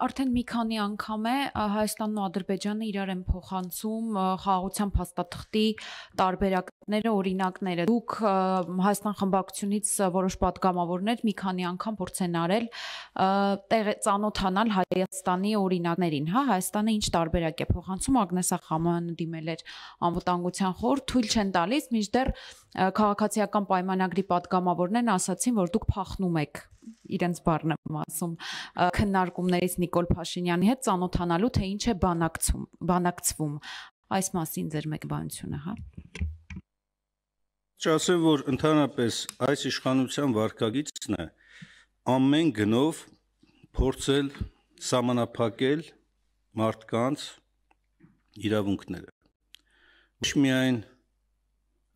Արդեն մի քանի անգամ է Հայաստանն ու Ադրբեջանը իրար են փոխանցում խաղաղության փաստաթղթի տարբերակները, օրինակները։ Դուք Հայաստան խմբակցությունից որոշ падգամավորներ մի քանի անգամ փորձ են արել տեղ ծանոթանալ Հայաստանի օրինակներին, հա, Հայաստանը ինչ տարբերակ է փոխանցում, Ագնեսա Խամանյանը դիմել էր անվտանգության խորհուրդ, թույլ չեն տալիս, միջդեռ քաղաքացիական պայմանագրի падգամավորներն ասացին, որ դուք փախնում եք իրենց բառն եմ ասում քննարկումներից Նիկոլ Փաշինյանի հետ ծանոթանալու թե ինչ է բանակցում բանակցվում այս մասին ձեր մեկ բանությունը հա Չասեմ որ ընդհանրապես այս իշխանության վարկագիծն է ամեն գնով փորձել սահմանափակել մարդկանց իրավունքները ոչ միայն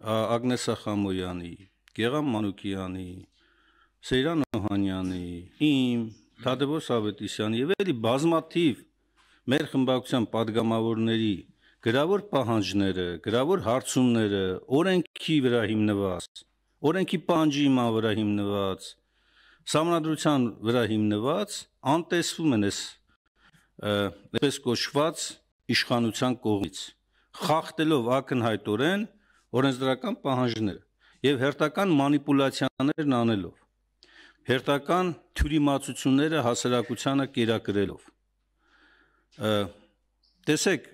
Ագնես Խամոյանի, Գեգամ Մանուկյանի, Սեյրան Օհանյանի, իմ, Թադևոս Ավետիսյանի եւ էլի բազմաթիվ մեր խմբակցության падգամավորների գրավոր պահանջները, գրավոր հարցումները օրենքի վրա հիմնված, օրենքի պահանջի իման վրա հիմնված, համանդրության վրա հիմնված անտեսվում են այս այսպես կոչված իշխանության կողմից, խախտելով ակնհայտորեն օրենսդրական պահանջները եւ հերթական մանիպուլյացիաներն անելով հերթական թյուրիմացությունները հասարակությանը կերակրելով տեսեք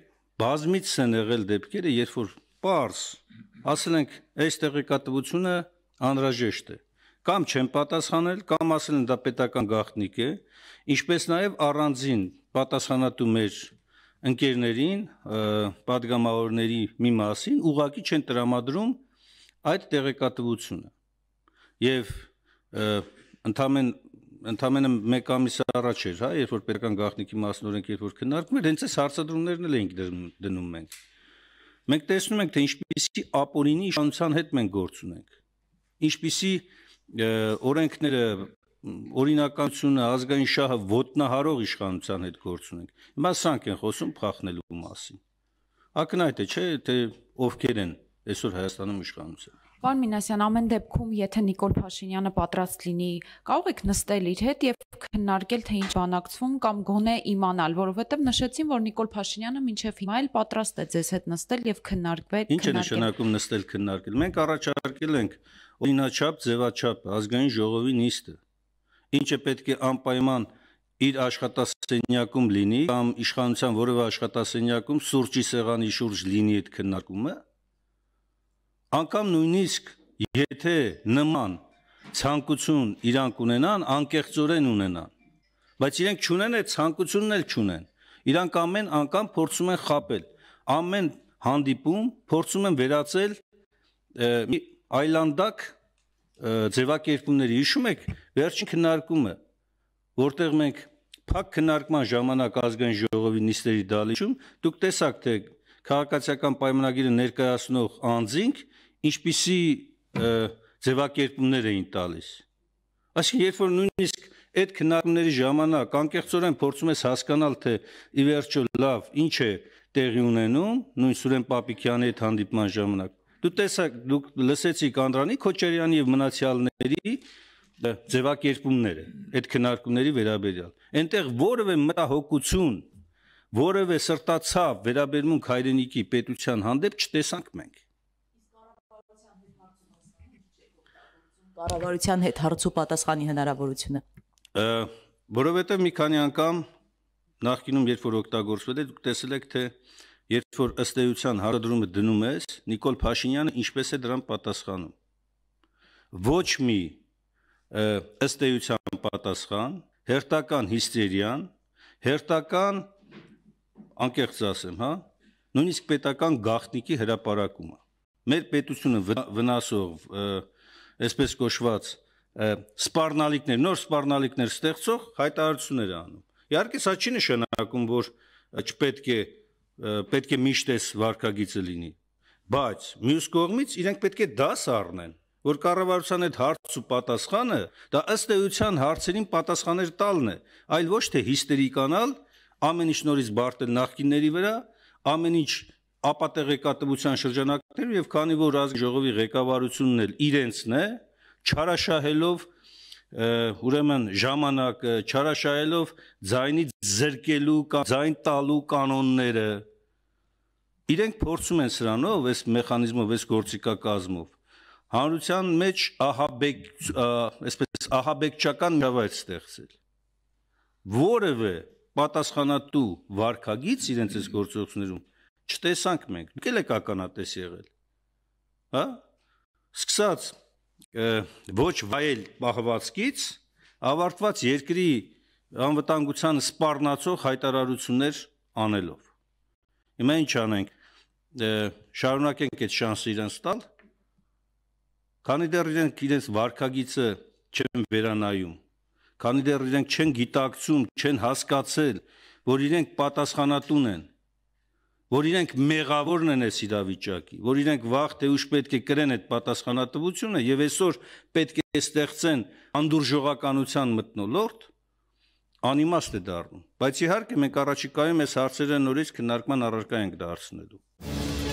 բազմից են եղել դեպքերը երբ որ པարս ասել ենք այս տեղեկատվությունը անհրաժեշտ է կամ չեն պատասխանել, կամ ասել են դա պետական գաղտնիք է, ինչպես նաև առանձին պատասխանատու մեր ընկերներին, падգամավորների մի մասին ուղակի չեն տրամադրում այդ տեղեկատվությունը։ Եվ ընդամեն ընդամենը մեկ ամիս առաջ էր, հա, երբ որ պետական գաղտնիքի մասնորենք երբ որ քննարկվում էր, հենց այս հարցադրումներն էլ էինք դնում մենք։ Մենք տեսնում ենք, թե ինչպիսի ապօրինի իշխանության հետ մենք գործ ունենք։ Ինչպիսի օրենքները, օրինականությունը ազգային շահը ոտնահարող իշխանության հետ գործ ունենք։ Հիմա սանք են խոսում փախնելու մասին։ Ակնհայտ է, չէ, թե ովքեր են այսօր Հայաստանում իշխանության։ Պարոն Մինասյան, ամեն դեպքում, եթե Նիկոլ Փաշինյանը պատրաստ լինի, կարող եք նստել իր հետ եւ քննարկել, թե ինչ բանակցվում կամ գոնե իմանալ, որովհետեւ նշեցին, որ Նիկոլ Փաշինյանը մինչեւ հիմա էլ պատրաստ է ձեզ հետ նստել եւ քննարկվել։ Ինչ է նշանակում նստել քննարկել։ Մենք առաջարկել ենք օրինաչափ, ձևաչափ ազգային ժողովի նիստը ինչը պետք է անպայման իր աշխատասենյակում լինի կամ իշխանության որևէ աշխատասենյակում սուրճի սեղանի շուրջ լինի այդ քննարկումը անկամ նույնիսկ եթե նման ցանկություն իրանք ունենան անկեղծորեն ունենան բայց իրենք չունեն այդ ցանկությունն էլ չունեն իրանք ամեն անգամ փորձում են խապել ամեն հանդիպում փորձում են վերածել մի այլանդակ ձևակերպումների հիշում եք Վերջին քննարկումը, որտեղ մենք փակ քննարկման ժամանակ ազգային ժողովի նիստերի դալիճում դուք տեսաք թե քաղաքացիական պայմանագիրը ներկայացնող անձինք ինչպիսի ձևակերպումներ էին տալիս։ Այսինքն երբ որ նույնիսկ այդ քննարկումների ժամանակ անկեղծորեն փորձում ես հասկանալ թե ի վերջո լավ ինչ է տեղի ունենում նույն Սուրեն Պապիկյանի հետ հանդիպման ժամանակ։ Դու տեսակ դուք լսեցիք Անդրանիկ Քոչարյանի եւ մնացյալների ձևակերպումները այդ քննարկումների վերաբերյալ այնտեղ որևէ մտահոգություն որևէ սրտացավ վերաբերմունք հայրենիքի պետության հանդեպ չտեսանք մենք կառավարության հետ հարցու պատասխանի հնարավորությունը որովհետև մի քանի անգամ նախկինում երբ որ օգտագործվել է դուք տեսել եք թե երբ որ ըստ էության հարադրումը դնում ես Նիկոլ Փաշինյանը ինչպես է դրան պատասխանում ոչ մի ըստ էության պատասխան հերթական հիստերիան, հերթական անկեղծ ասեմ, հա, նույնիսկ պետական գաղտնիքի հրաապարակումը։ Մեր պետությունը վնասող այսպես կոչված սպառնալիքներ, նոր սպառնալիքներ ստեղծող հայտարարություններ անում։ Իհարկե սա չի նշանակում, որ չպետք է պետք է միշտ էս վարկագիծը լինի, բայց մյուս կողմից իրենք պետք է դաս առնեն որ կառավարության այդ հարց ու պատասխանը դա ըստ էության հարցերին պատասխաներ տալն է, այլ ոչ թե հիստերիկանալ, ամեն ինչ նորից բարտել նախկինների վրա, ամեն ինչ ապատեղեկատվության շրջանակներում եւ քանի որ ազգ ժողովի ղեկավարությունն էլ իրենցն է, չարաշահելով ուրեմն ժամանակը չարաշահելով ձայնի զրկելու կամ ձայն տալու կանոնները իրենք փորձում են սրանով այս մեխանիզմով այս գործիքակազմով հանրության մեջ ահաբեկ այսպես ահաբեկչական միջավայր ստեղծել որևէ պատասխանատու վարկագից իրենց այս գործողություններում չտեսանք մենք դուք եք ականատես եղել հա սկսած ոչ վայել պահվածքից ավարտված երկրի անվտանգության սպառնացող հայտարարություններ անելով հիմա ինչ անենք շարունակենք այդ շանսը իրենց տալ Քանի դեռ իրենք իրենց վարկագիծը չեն վերանայում, քանի դեռ իրենք չեն գիտակցում, չեն հասկացել, որ իրենք պատասխանատուն են, որ իրենք մեղավորն են այս իրավիճակի, որ իրենք վաղ թե ուշ պետք է կրեն այդ պատասխանատվությունը եւ այսօր պետք է ստեղծեն անդուրժողականության մտնոլորտ, անիմաստ է դառնում։ Բայց իհարկե մենք առաջիկայում այս հարցերը նորից քննարկման առարկա ենք դարձնելու։ դա